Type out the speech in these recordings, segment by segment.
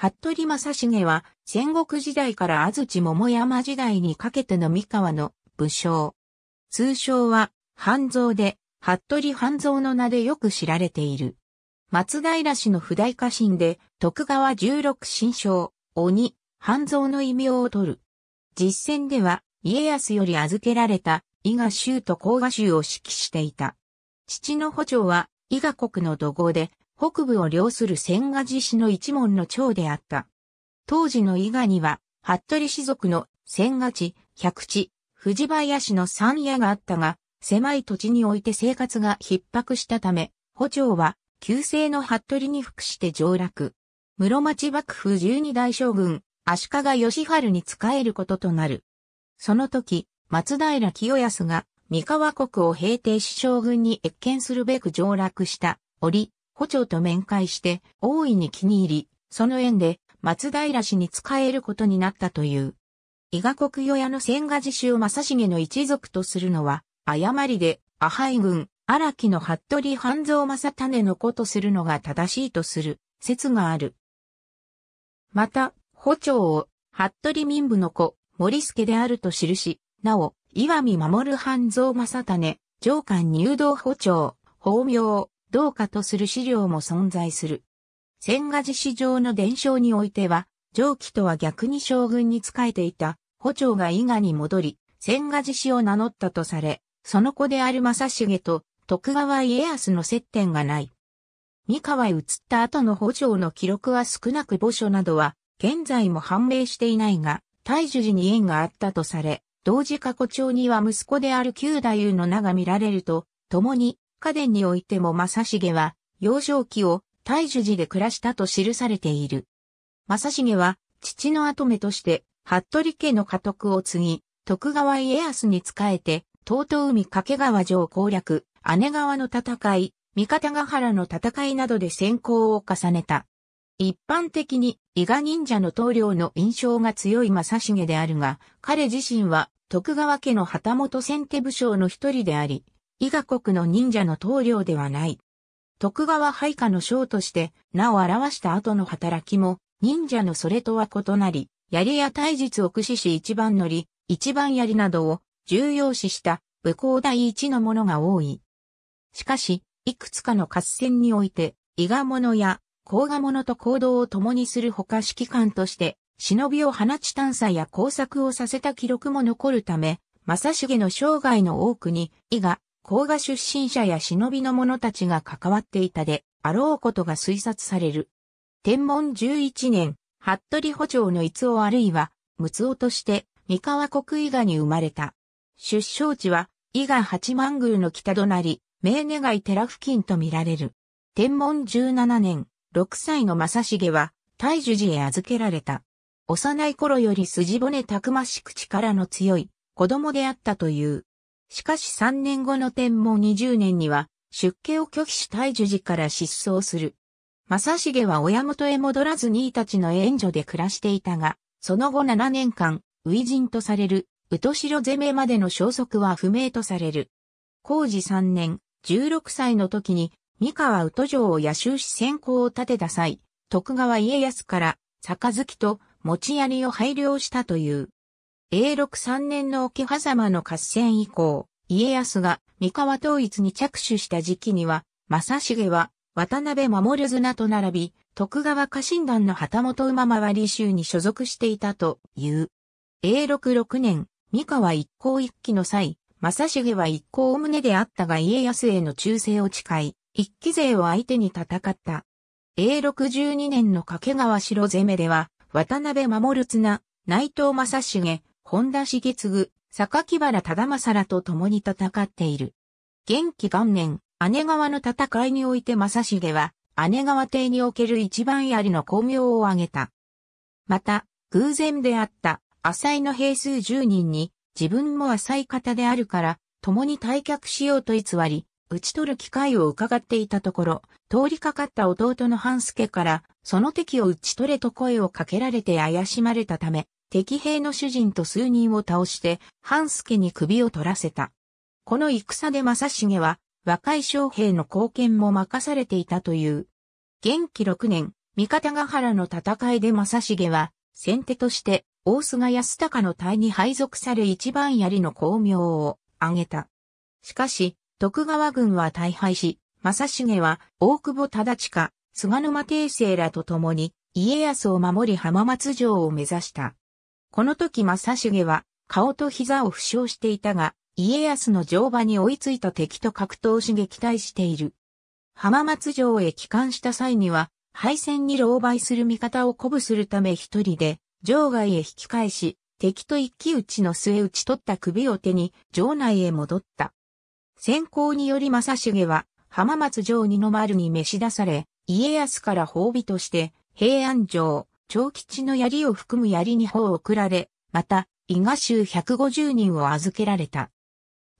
服部正成は戦国時代から安土桃山時代にかけての三河の武将。通称は半蔵で、服部半蔵の名でよく知られている。松平氏の不代家臣で徳川十六神将、鬼、半蔵の異名を取る。実戦では家康より預けられた伊賀州と甲賀州を指揮していた。父の補助は伊賀国の土豪で北部を領する千賀寺氏の一門の長であった。当時の伊賀には、服部氏族の千賀地、百地、藤林の三屋があったが、狭い土地において生活が逼迫したため、補長は、旧姓の服部に服して上落。室町幕府十二代将軍、足利義春に仕えることとなる。その時、松平清康が、三河国を平定し将軍に越見するべく上落した、折、保長と面会して大いに気に入り、その縁で松平氏に仕えることになったという。伊賀国与野の千賀寺衆を正重の一族とするのは、誤りで、阿廃軍、荒木の服部半蔵正種の子とするのが正しいとする説がある。また、保長を、服部民部の子、森助であると記し、なお、岩見守半蔵正種、上官入道補長、法名、どうかとする資料も存在する。千賀寺市上の伝承においては、上記とは逆に将軍に仕えていた、補長が伊賀に戻り、千賀寺氏を名乗ったとされ、その子である正重と徳川家康の接点がない。三河へ移った後の補長の記録は少なく墓所などは、現在も判明していないが、大樹寺に縁があったとされ、同時過去帳には息子である旧太夫の名が見られると、共に家伝においても正重は、幼少期を大樹寺で暮らしたと記されている。正重は、父の跡目として、服部家の家督を継ぎ、徳川家康に仕えて、東東海掛川城攻略、姉川の戦い、三方ヶ原の戦いなどで先行を重ねた。一般的に伊賀忍者の棟梁の印象が強い正重であるが、彼自身は徳川家の旗本先手武将の一人であり、伊賀国の忍者の棟梁ではない。徳川配下の将として名を表した後の働きも、忍者のそれとは異なり、槍や体術を駆使し一番乗り、一番槍などを重要視した武功第一のものが多い。しかし、いくつかの合戦において、伊賀者や甲賀者と行動を共にするほか指揮官として、忍びを放ち探査や工作をさせた記録も残るため、正重の生涯の多くに、伊賀、甲賀出身者や忍びの者たちが関わっていたで、あろうことが推察される。天文11年、服部補長の逸夫あるいは、陸奥として、三河国伊賀に生まれた。出生地は、伊賀八幡宮の北隣、明根街寺付近と見られる。天文17年、6歳の正重は、大樹寺へ預けられた。幼い頃より筋骨たくましく力の強い子供であったという。しかし3年後の天文20年には、出家を拒否し大樹寺から失踪する。正重は親元へ戻らず兄たちの援助で暮らしていたが、その後7年間、初陣とされる、宇都城攻めまでの消息は不明とされる。工事3年、16歳の時に、三河宇都城を野州し先行を立てた際、徳川家康から、杯と持ち槍を配領したという。永禄3年の沖狭間の合戦以降、家康が三河統一に着手した時期には、正重は渡辺守綱と並び、徳川家臣団の旗本馬回り衆に所属していたという。永禄6年、三河一向一揆の際、正重は一向お胸であったが家康への忠誠を誓い、一揆勢を相手に戦った。永禄12年の掛川城攻めでは、渡辺守綱、内藤正重、本田茂次、榊原忠政らと共に戦っている。元気元年、姉川の戦いにおいて正重は、姉川邸における一番槍の功名を挙げた。また、偶然であった浅井の兵数十人に、自分も浅井方であるから、共に退却しようと偽り、打ち取る機会を伺っていたところ、通りかかった弟の半助から、その敵を打ち取れと声をかけられて怪しまれたため、敵兵の主人と数人を倒して、半助に首を取らせた。この戦で正成は、若い将兵の貢献も任されていたという。元気六年、三方ヶ原の戦いで正成は、先手として、大菅安高の隊に配属され一番槍の功名を挙げた。しかし、徳川軍は大敗し、正成は大久保忠近、菅沼定政らと共に、家康を守り浜松城を目指した。この時正重は顔と膝を負傷していたが、家康の乗馬に追いついた敵と格闘し撃退している。浜松城へ帰還した際には、敗戦に狼狽する味方を鼓舞するため一人で、城外へ引き返し、敵と一騎打ちの末打ち取った首を手に、城内へ戻った。先行により正重は、浜松城二の丸に召し出され、家康から褒美として、平安城、長吉の槍を含む槍に砲を送られ、また、伊賀州150人を預けられた。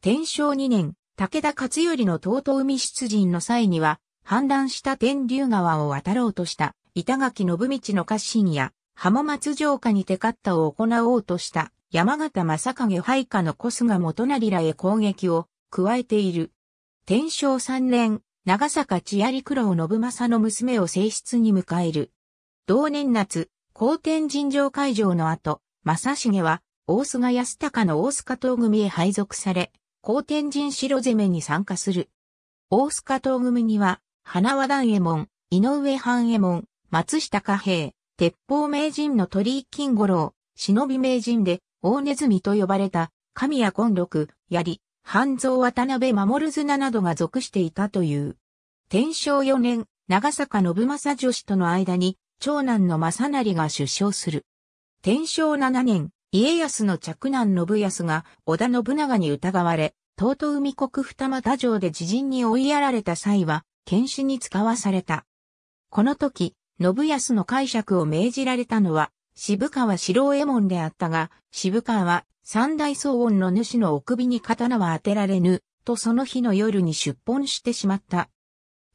天正2年、武田勝頼の東東海出陣の際には、氾濫した天竜川を渡ろうとした板垣信道の家臣や浜松城下に手勝ったを行おうとした山形正影配下の小菅元成らへ攻撃を加えている。天正3年、長坂千槍九郎信正の娘を正室に迎える。同年夏、後天神城会場の後、正成は、大須賀安高の大須賀党組へ配属され、後天神城攻めに参加する。大須賀党組には、花輪団右衛門、井上半右衛門、松下加平、鉄砲名人の鳥居金五郎、忍び名人で、大ネズミと呼ばれた、神谷根六、槍、半蔵渡辺守綱などが属していたという。天正四年、長坂信正女子との間に、長男の正成が出生する。天正七年、家康の嫡男信康が織田信長に疑われ、東都海国二俣城で自陣に追いやられた際は、剣士に使わされた。この時、信康の解釈を命じられたのは、渋川四郎右衛門であったが、渋川は三大騒音の主のお首に刀は当てられぬ、とその日の夜に出奔してしまった。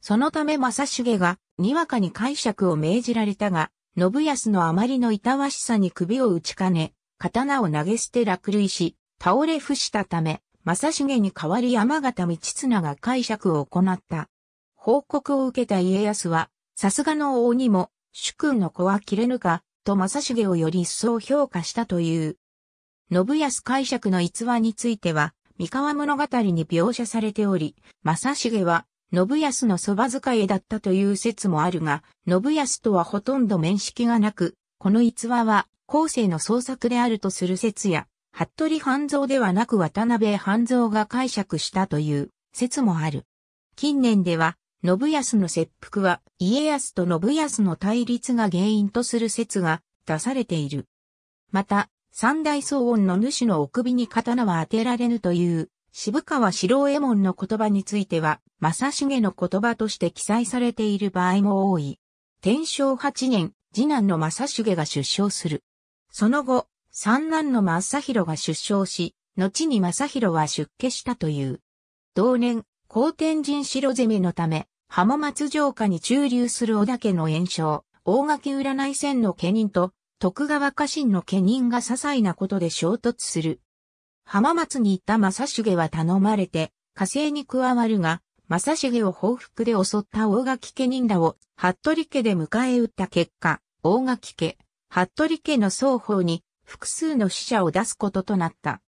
そのため正重がにわかに解釈を命じられたが、信康のあまりの痛わしさに首を打ちかね、刀を投げ捨て落類し、倒れ伏したため、正重に代わり山形道綱が解釈を行った。報告を受けた家康は、さすがの王にも、主君の子は切れぬか、と正重をより一層評価したという。信康解釈の逸話については、三河物語に描写されており、正重は信康のそば使いだったという説もあるが、信康とはほとんど面識がなく、この逸話は後世の創作であるとする説や、服部半蔵ではなく渡辺半蔵が解釈したという説もある。近年では、信康の切腹は家康と信康の対立が原因とする説が出されている。また、三大騒音の主のお首に刀は当てられぬという渋川四郎右衛門の言葉については、正重の言葉として記載されている場合も多い。天正8年、次男の正重が出生する。その後、三男の正広が出生し、後に正広は出家したという。同年、高天神城攻めのため、浜松城下に駐留する織田家の炎症、大垣占い線の家人と、徳川家臣の家人が些細なことで衝突する。浜松に行った正重は頼まれて、火星に加わるが、正重を報復で襲った大垣家人らを、服部家で迎え撃った結果、大垣家、服部家の双方に、複数の死者を出すこととなった。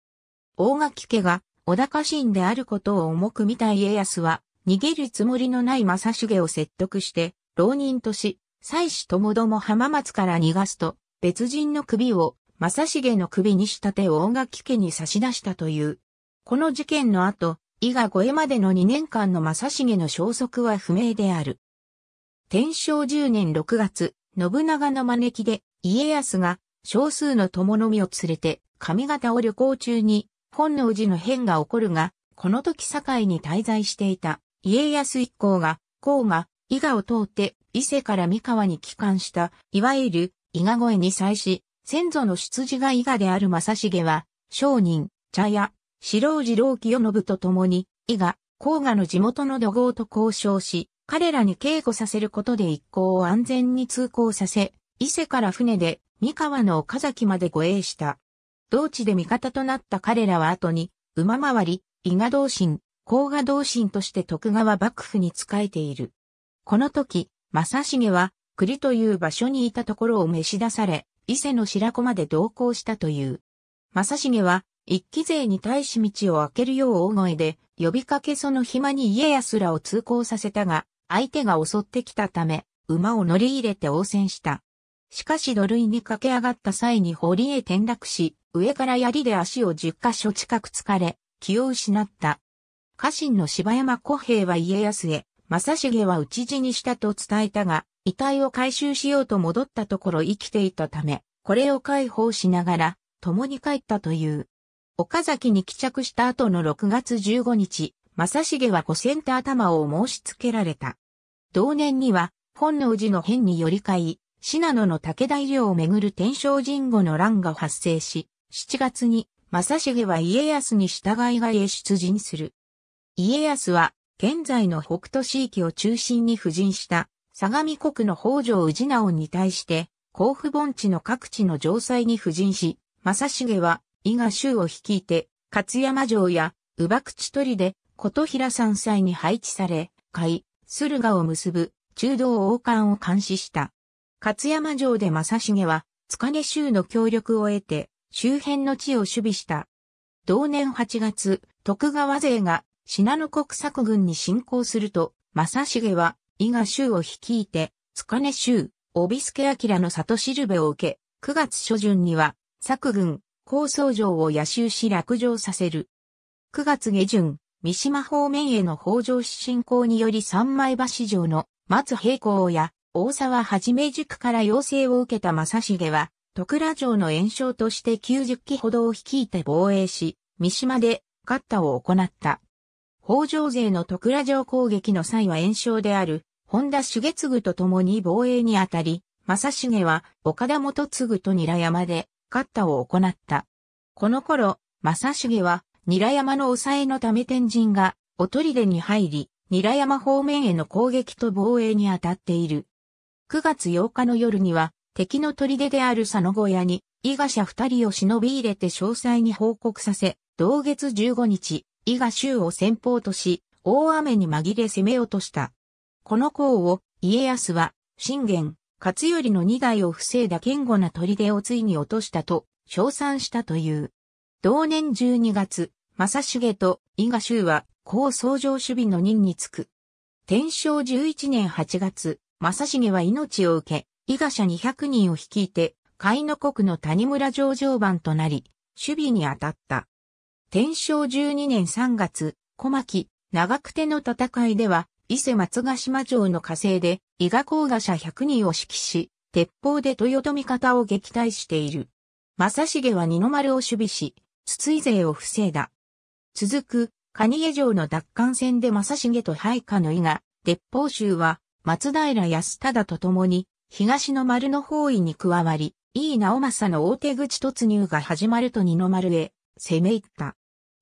大垣家が、小高神であることを重く見た家康は、逃げるつもりのない正重を説得して、浪人とし、妻子ともども浜松から逃がすと、別人の首を正重の首に仕立てを大垣家に差し出したという。この事件の後、伊賀越えまでの2年間の正重の消息は不明である。天正10年6月、信長の招きで、家康が少数の友のみを連れて、上方を旅行中に、本能寺の変が起こるが、この時堺に滞在していた家康一行が、甲が、伊賀を通って伊勢から三河に帰還した、いわゆる伊賀越えに際し、先祖の出自が伊賀である正重は、商人、茶屋、四郎次郎清信と共に、伊賀、甲賀の地元の土豪と交渉し、彼らに警護させることで一行を安全に通行させ、伊勢から船で三河の岡崎まで護衛した。同地で味方となった彼らは後に、馬回り、伊賀同心、甲賀同心として徳川幕府に仕えている。この時、正重は、栗という場所にいたところを召し出され、伊勢の白子まで同行したという。正成は、一騎勢に対し道を開けるよう大声で、呼びかけその暇に家康らを通行させたが、相手が襲ってきたため、馬を乗り入れて応戦した。しかし土塁に駆け上がった際に堀へ転落し、上から槍で足を10箇所近く疲れ、気を失った。家臣の柴山小平は家康へ、正成は討ち死にしたと伝えたが、遺体を回収しようと戻ったところ生きていたため、これを解放しながら、共に帰ったという。岡崎に帰着した後の6月15日、正重は五千手頭を申し付けられた。同年には、本能寺の変によりかい、信濃の武田医療をめぐる天正神後の乱が発生し、7月に、正重は家康に従いがへ出陣する。家康は、現在の北斗地域を中心に布陣した相模国の北条氏直に対して、甲府盆地の各地の城塞に布陣し、正重は伊賀州を率いて、勝山城や宇馬口鳥で琴平山塞に配置され、海、駿河を結ぶ中道王冠を監視した。勝山城で正重は、塚根州の協力を得て、周辺の地を守備した。同年8月、徳川勢が信濃国策軍に侵攻すると、正重は伊賀州を率いて、塚根州、帯助明の里しるべを受け、9月初旬には、作軍、高層城を野州し落城させる。9月下旬、三島方面への北条進行により三枚橋城の松平行や大沢はじめ塾から要請を受けた正重は、徳良城の延焼として90機ほどを率いて防衛し、三島で、カッタを行った。北条勢の徳良城攻撃の際は炎症である、本田重次と共に防衛にあたり、正重は岡田元次と韮山で、勝ったを行った。この頃、正重は、韮山の抑えのため天神が、おとりでに入り、韮山方面への攻撃と防衛に当たっている。9月8日の夜には、敵の砦である佐野小屋に、伊賀者二人を忍び入れて詳細に報告させ、同月15日、伊賀州を先方とし、大雨に紛れ攻め落とした。この功を、家康は、信玄、勝頼の二代を防いだ堅固な砦をついに落としたと、称賛したという。同年12月、正重と伊賀州は、高総上守備の任につく。天正11年8月、正重は命を受け、伊賀社200人を率いて、海の国の谷村上場番となり、守備に当たった。天正12年3月、小牧、長久手の戦いでは、伊勢松ヶ島城の火星で、伊賀甲賀者100人を指揮し、鉄砲で豊臣方を撃退している。正重は二の丸を守備し、筒井勢を防いだ。続く、蟹江城の奪還戦で正重と配下の伊賀、鉄砲衆は、松平康忠と共に、東の丸の包囲に加わり、井伊直政の大手口突入が始まると二の丸へ攻め入った。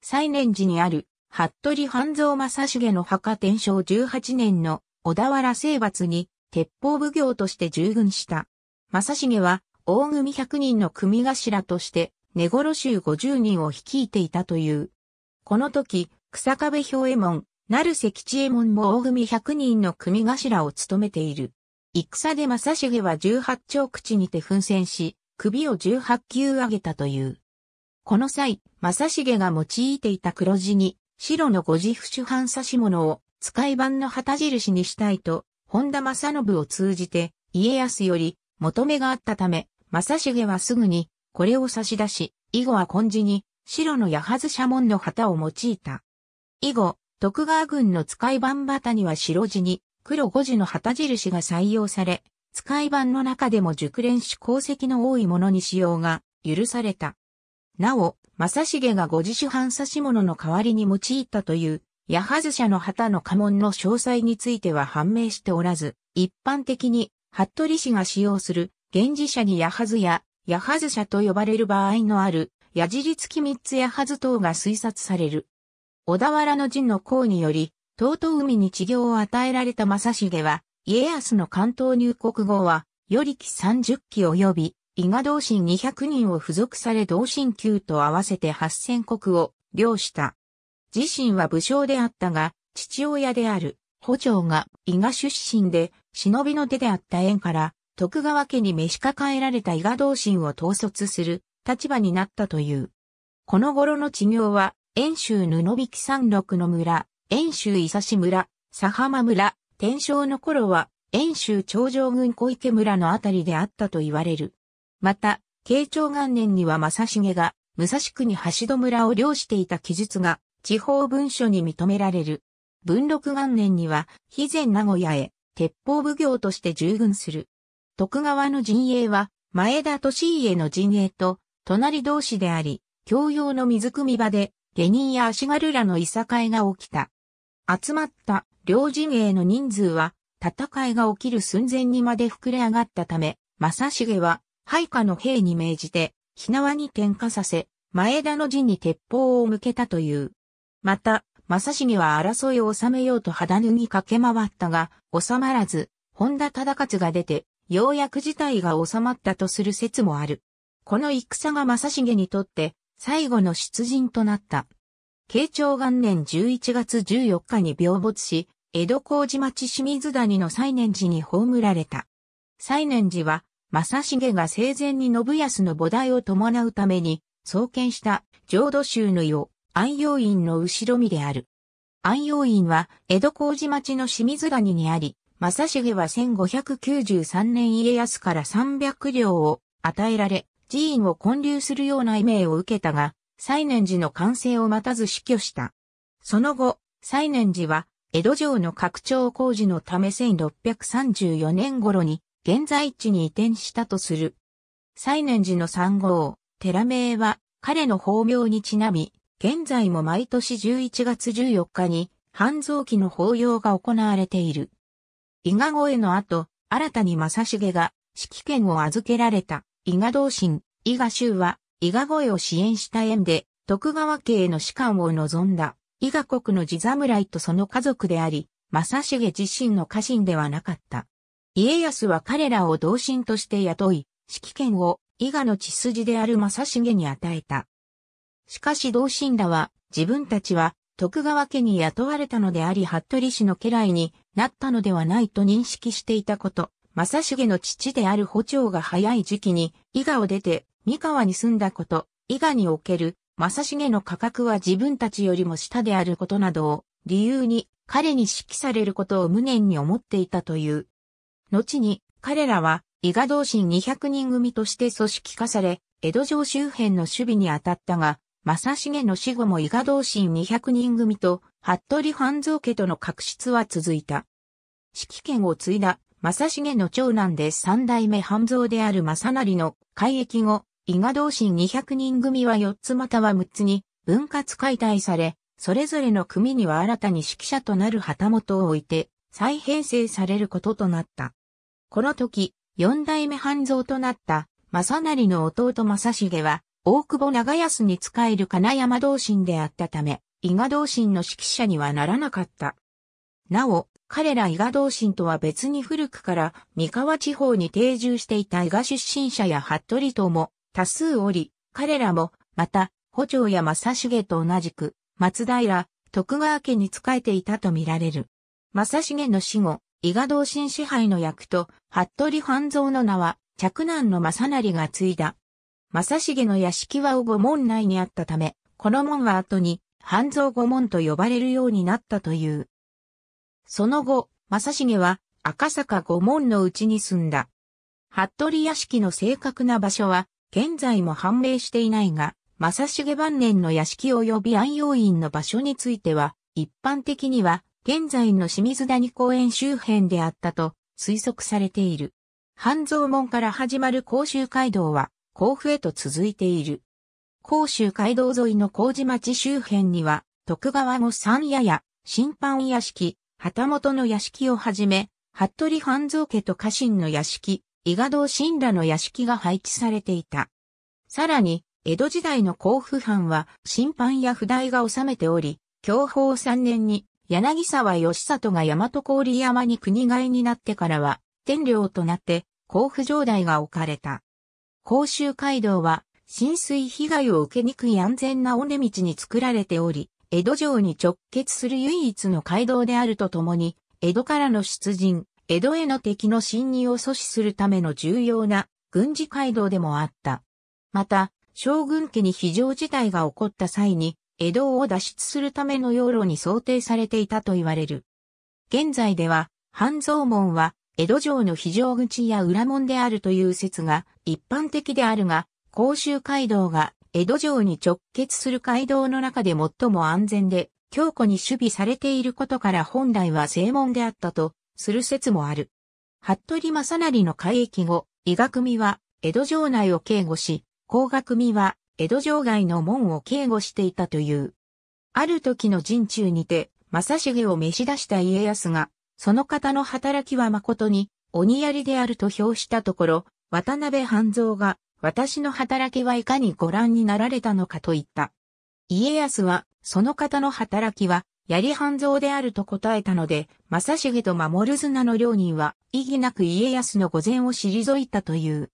最年寺にある、服部半蔵正重の墓天正18年の小田原征伐に鉄砲奉行として従軍した。正重は大組100人の組頭として根頃衆50人を率いていたという。この時、草壁兵衛門、成瀬吉右衛門も大組100人の組頭を務めている。戦で正重は18丁口にて奮戦し、首を18球上げたという。この際、正成が用いていた黒地に、白の五字不主犯指物を使い版の旗印にしたいと、本田正信を通じて家康より求めがあったため、正成はすぐにこれを差し出し、以後は根治に白の八幡社門の旗を用いた。以後、徳川軍の使い版旗には白地に黒五字の旗印が採用され、使い版の中でも熟練し功績の多いものに使用が許された。なお、正成が五次主犯差し物の代わりに用いたという、八ハズ社の旗の家紋の詳細については判明しておらず、一般的に、服部氏が使用する、源氏社に八ハや、八ハ社と呼ばれる場合のある、矢尻付き三つ八ハ等が推察される。小田原の陣の功により、東東海に治療を与えられた正成は、家康の関東入国後は、よりき30期及び、伊賀同心200人を付属され同心級と合わせて8000国を領した。自身は武将であったが、父親である、補長が伊賀出身で、忍びの手であった縁から、徳川家に召し抱えられた伊賀同心を統率する立場になったという。この頃の治療は、遠州布引山麓の村、遠州伊佐市村、佐浜村、天正の頃は、遠州長城郡小池村のあたりであったと言われる。また、慶長元年には正重が、武蔵国橋戸村を領していた記述が、地方文書に認められる。文禄元年には、肥前名古屋へ、鉄砲奉行として従軍する。徳川の陣営は、前田利家の陣営と、隣同士であり、教養の水汲み場で、下人や足軽らのいさかいが起きた。集まった両陣営の人数は、戦いが起きる寸前にまで膨れ上がったため、正重は配下の兵に命じて、火縄に転化させ、前田の陣に鉄砲を向けたという。また、正成は争いを収めようと肌脱ぎ駆け回ったが、収まらず、本田忠勝が出て、ようやく事態が収まったとする説もある。この戦が正成にとって、最後の出陣となった。慶長元年11月14日に病没し、江戸麹町清水谷の西念寺に葬られた。西念寺は正重が生前に信康の母提を伴うために、創建した浄土宗の世、安養院の後ろ身である。安養院は、江戸工事町の清水谷にあり、正重は1593年家康から300両を与えられ、寺院を建立するような異名を受けたが、西念寺の完成を待たず死去した。その後、西念寺は、江戸城の拡張工事のため1634年頃に現在地に移転したとする。西年寺の三号、寺名は彼の法名にちなみ、現在も毎年11月14日に、半蔵期の法要が行われている。伊賀越えの後、新たに正重が指揮権を預けられた伊賀同心、伊賀州は伊賀越えを支援した縁で、徳川家への士官を望んだ伊賀国の地侍とその家族であり、正重自身の家臣ではなかった。家康は彼らを同心として雇い、指揮権を伊賀の血筋である正重に与えた。しかし同心らは、自分たちは徳川家に雇われたのであり服部氏の家来になったのではないと認識していたこと、正重の父である補長が早い時期に伊賀を出て三河に住んだこと、伊賀における正重の価格は自分たちよりも下であることなどを理由に彼に指揮されることを無念に思っていたという後に彼らは伊賀同心200人組として組織化され、江戸城周辺の守備に当たったが、正成の死後も伊賀同心200人組と、服部半蔵家との確執は続いた。指揮権を継いだ正成の長男で三代目半蔵である正成の改役後、伊賀同心200人組は4つまたは6つに分割解体され、それぞれの組には新たに指揮者となる旗本を置いて再編成されることとなった。この時、四代目半蔵となった、正成の弟正成は、大久保長安に仕える金山同心であったため、伊賀同心の指揮者にはならなかった。なお、彼ら伊賀同心とは別に古くから三河地方に定住していた伊賀出身者や服部とも多数おり、彼らも、また、保長や正成と同じく、松平、徳川家に仕えていたとみられる。正成の死後、伊賀同心支配の役と、服部半蔵の名は、嫡男の正成が継いだ。正成の屋敷は御門内にあったため、この門は後に、半蔵御門と呼ばれるようになったという。その後、正成は赤坂御門のうちに住んだ。服部屋敷の正確な場所は、現在も判明していないが、正成晩年の屋敷及び安養院の場所については、一般的には、現在の清水谷公園周辺であったと推測されている。半蔵門から始まる甲州街道は甲府へと続いている。甲州街道沿いの麹町周辺には徳川の三屋や審判屋敷、旗本の屋敷をはじめ、服部半蔵家と家臣の屋敷、伊賀道神羅の屋敷が配置されていた。さらに、江戸時代の甲府藩は、審判や不代が治めており、享保3年に、柳沢義里が大和郡山に国替えになってからは、天領となって甲府城代が置かれた。甲州街道は、浸水被害を受けにくい安全な尾根道に作られており、江戸城に直結する唯一の街道であるとともに、江戸からの出陣、江戸への敵の侵入を阻止するための重要な軍事街道でもあった。また、将軍家に非常事態が起こった際に、江戸を脱出するための用路に想定されていたと言われる。現在では、半蔵門は、江戸城の非常口や裏門であるという説が一般的であるが、甲州街道が江戸城に直結する街道の中で最も安全で、強固に守備されていることから本来は正門であったと、する説もある。服部正成の海域後、医学組は江戸城内を警護し、工学組は江戸城外の門を警護していたという。ある時の陣中にて、正重を召し出した家康が、その方の働きは誠に、鬼槍であると評したところ、渡辺半蔵が、私の働きはいかにご覧になられたのかと言った。家康は、その方の働きは、槍半蔵であると答えたので、正成と守る綱の両人は、意義なく家康の御前を退いたという。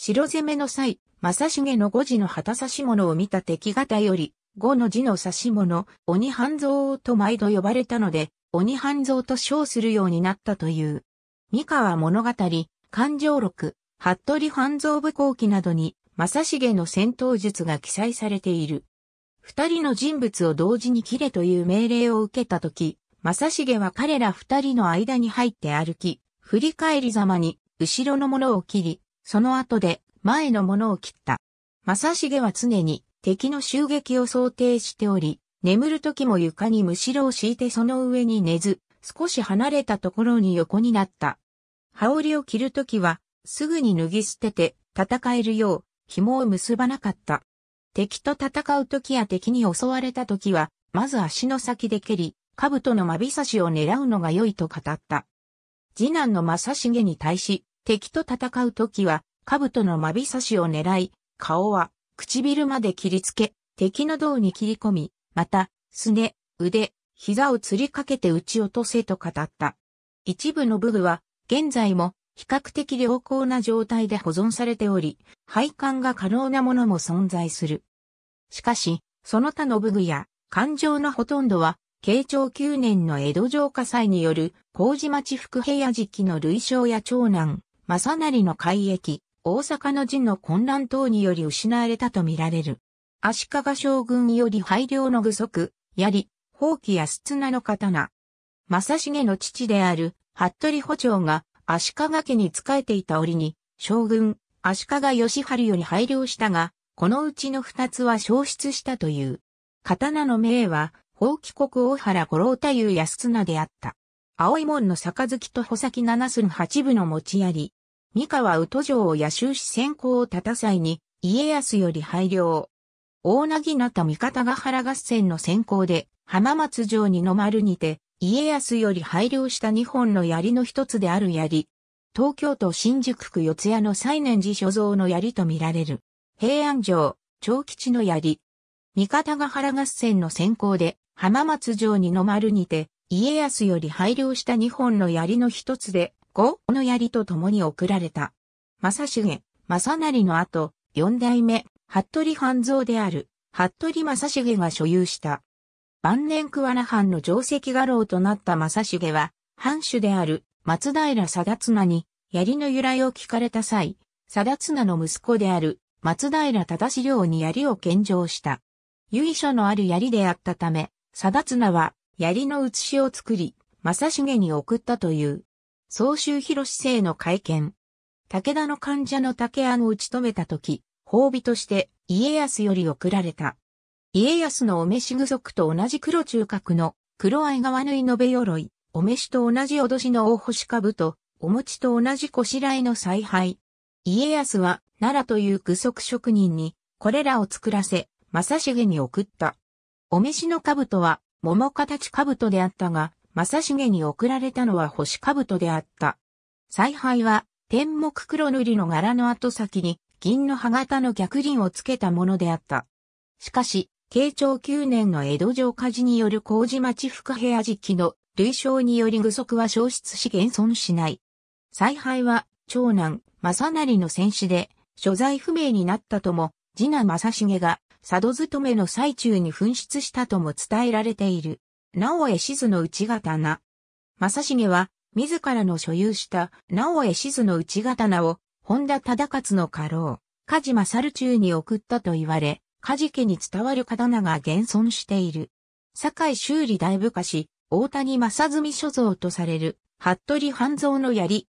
城攻めの際、正重の五字の旗差し物を見た敵方より、五の字の差し物、鬼半蔵と毎度呼ばれたので、鬼半蔵と称するようになったという。三河物語、環状録、服部半蔵武功記などに、正重の戦闘術が記載されている。二人の人物を同時に切れという命令を受けたとき、正重は彼ら二人の間に入って歩き、振り返りざまに、後ろのものを切り、その後で前のものを切った。正成は常に敵の襲撃を想定しており、眠る時も床にむしろを敷いてその上に寝ず、少し離れたところに横になった。羽織を着る時は、すぐに脱ぎ捨てて戦えるよう、紐を結ばなかった。敵と戦う時や敵に襲われた時は、まず足の先で蹴り、兜のまびさしを狙うのが良いと語った。次男の正成に対し、敵と戦う時は、兜のまびさしを狙い、顔は唇まで切りつけ、敵の胴に切り込み、また、すね、腕、膝を吊りかけて撃ち落とせと語った。一部の武具は、現在も比較的良好な状態で保存されており、配管が可能なものも存在する。しかし、その他の武具や、環状のほとんどは、慶長9年の江戸城火災による麹町福平野時期の類称や長男、正成の海役、大阪の陣の混乱等により失われたとみられる。足利将軍より配慮の具足、槍、宝器やすつの刀。正成の父である、服部補長が足利家に仕えていた折に、将軍、足利義春より配慮したが、このうちの二つは消失したという。刀の名は、宝器国大原五郎太夫安綱であった。青い門の杯と穂先七寸八部の持ち槍、三河宇都城を野終し先行を立た際に、家康より配慮。大なぎなた三方ヶ原合戦の先行で、浜松城にの丸にて、家康より配慮した日本の槍の一つである槍。東京都新宿区四谷の西念寺所蔵の槍と見られる。平安城、長吉の槍。三方ヶ原合戦の先行で、浜松城にの丸にて、家康より配慮した日本の槍の一つで、後の槍と共に送られた。正成、正成の後、四代目、服部半蔵である、服部正成が所有した。晩年桑名藩の定石画廊となった正成は、藩主である松平貞綱に、槍の由来を聞かれた際、貞綱の息子である松平忠良に槍を献上した。由緒のある槍であったため、貞綱は槍の写しを作り、正成に送ったという。総集広志生の会見。武田の患者の竹案を打ち止めたとき、褒美として家康より贈られた。家康のお召し具足と同じ黒中核の黒藍側縫いのべ鎧、お召しと同じ脅しの大星兜、と、お餅と同じこしらえの采配。家康は奈良という具足職人に、これらを作らせ、正重に送った。お召しの兜は、桃形兜であったが、正成に贈られたのは星兜であった。采配は、天目黒塗りの柄の後先に、銀の歯型の逆輪をつけたものであった。しかし、慶長9年の江戸城火事による麹町福平時期の類称により具足は消失し現存しない。采配は、長男、正成の戦死で、所在不明になったとも、次男正成が、佐渡勤めの最中に紛失したとも伝えられている。直江静の内刀。正重は、自らの所有した直江静の内刀を、本田忠勝の家老、梶勝中に送ったと言われ、梶家に伝わる刀が現存している。堺修理大部下し、大谷正澄所蔵とされる、服部半蔵の槍。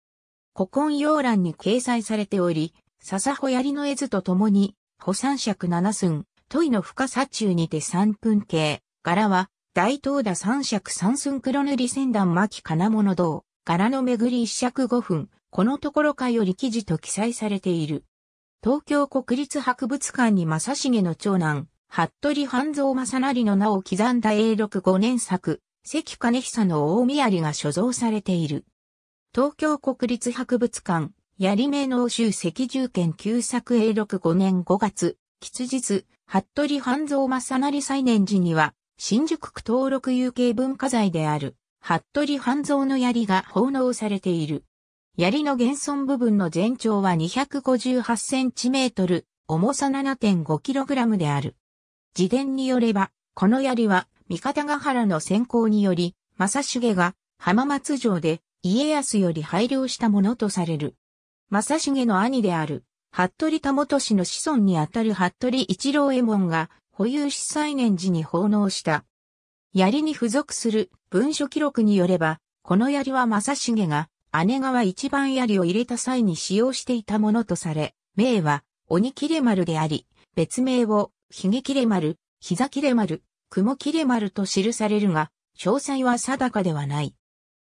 古今要欄に掲載されており、笹穂槍の絵図とともに、保三尺七寸、問いの深さ中にて三分計、柄は、大東打三尺三寸黒塗り仙段巻金物堂、柄の巡り一尺五分、このところかより記事と記載されている。東京国立博物館に正重の長男、服部半蔵正成の名を刻んだ永禄五年作、関金久の大宮が所蔵されている。東京国立博物館、槍名の州赤十県旧作永禄五年五月、吉日、服部半蔵正成再年時には、新宿区登録有形文化財である、服部半蔵の槍が奉納されている。槍の現存部分の全長は258センチメートル、重さ7.5キログラムである。自伝によれば、この槍は、三方ヶ原の先行により、正重が浜松城で家康より配慮したものとされる。正重の兄である、服部田元氏の子孫にあたる服部一郎右衛門が、保有し祭年時に奉納した。槍に付属する文書記録によれば、この槍は正重が姉川一番槍を入れた際に使用していたものとされ、名は鬼切れ丸であり、別名をひげ切れ丸、膝切れ丸、雲切れ丸と記されるが、詳細は定かではない。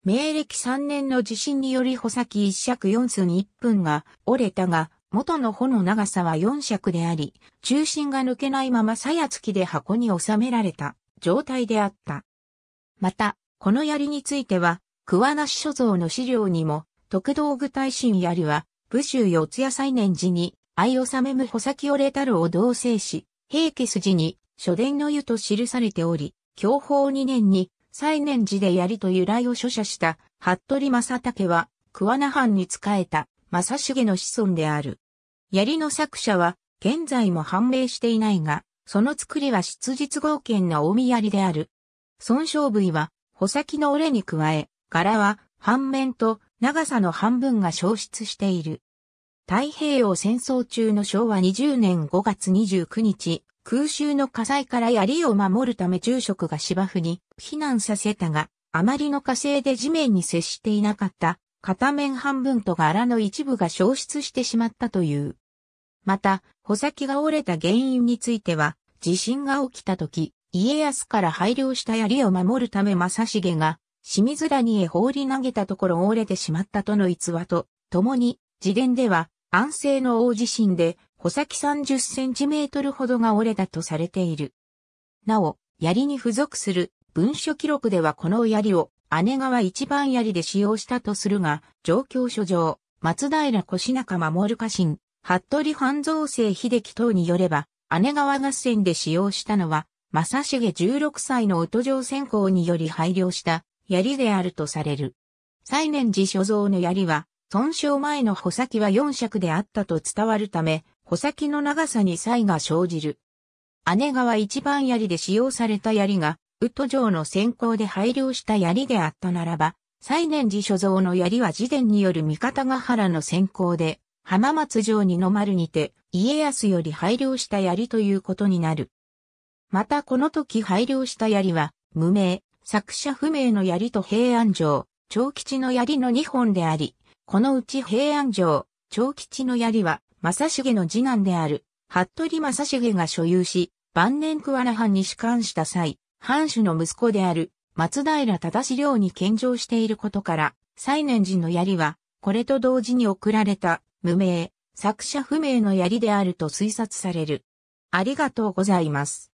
明暦3年の地震により穂先一尺四寸一分が折れたが、元の穂の長さは4尺であり、中心が抜けないまま鞘付きで箱に収められた状態であった。また、この槍については、桑名市所蔵の資料にも、特道具大神槍は、武州四谷再年時に、愛納めむ穂先をれたるを同棲し、平家筋に、書伝の湯と記されており、享保2年に、再年時で槍と由来を著者した、服部正武は、桑名藩に仕えた、正成の子孫である。槍の作者は現在も判明していないが、その作りは質実合剣な大見槍である。損傷部位は、穂先の折れに加え、柄は半面と長さの半分が消失している。太平洋戦争中の昭和20年5月29日、空襲の火災から槍を守るため住職が芝生に避難させたが、あまりの火星で地面に接していなかった片面半分と柄の一部が消失してしまったという。また、穂先が折れた原因については、地震が起きた時、家康から配慮した槍を守るため正成が、清水谷へ放り投げたところ折れてしまったとの逸話と、共に、自伝では、安政の大地震で、穂先30センチメートルほどが折れたとされている。なお、槍に付属する文書記録ではこの槍を姉川一番槍で使用したとするが、状況書上、松平越中守家臣、服部半蔵生秀樹等によれば、姉川合戦で使用したのは、正重16歳の音城選考により配慮した槍であるとされる。西年寺所蔵の槍は、損傷前の穂先は4尺であったと伝わるため、穂先の長さに差異が生じる。姉川一番槍で使用された槍が、ウッド城の先行で配慮した槍であったならば、西年寺所蔵の槍は自伝による三方ヶ原の先行で、浜松城二の丸にて、家康より配慮した槍ということになる。またこの時配慮した槍は、無名、作者不明の槍と平安城、長吉の槍の2本であり、このうち平安城、長吉の槍は、正重の次男である、服部正重が所有し、晩年桑名藩に仕官した際、藩主の息子である松平忠良に献上していることから、西年寺の槍は、これと同時に送られた、無名、作者不明の槍であると推察される。ありがとうございます。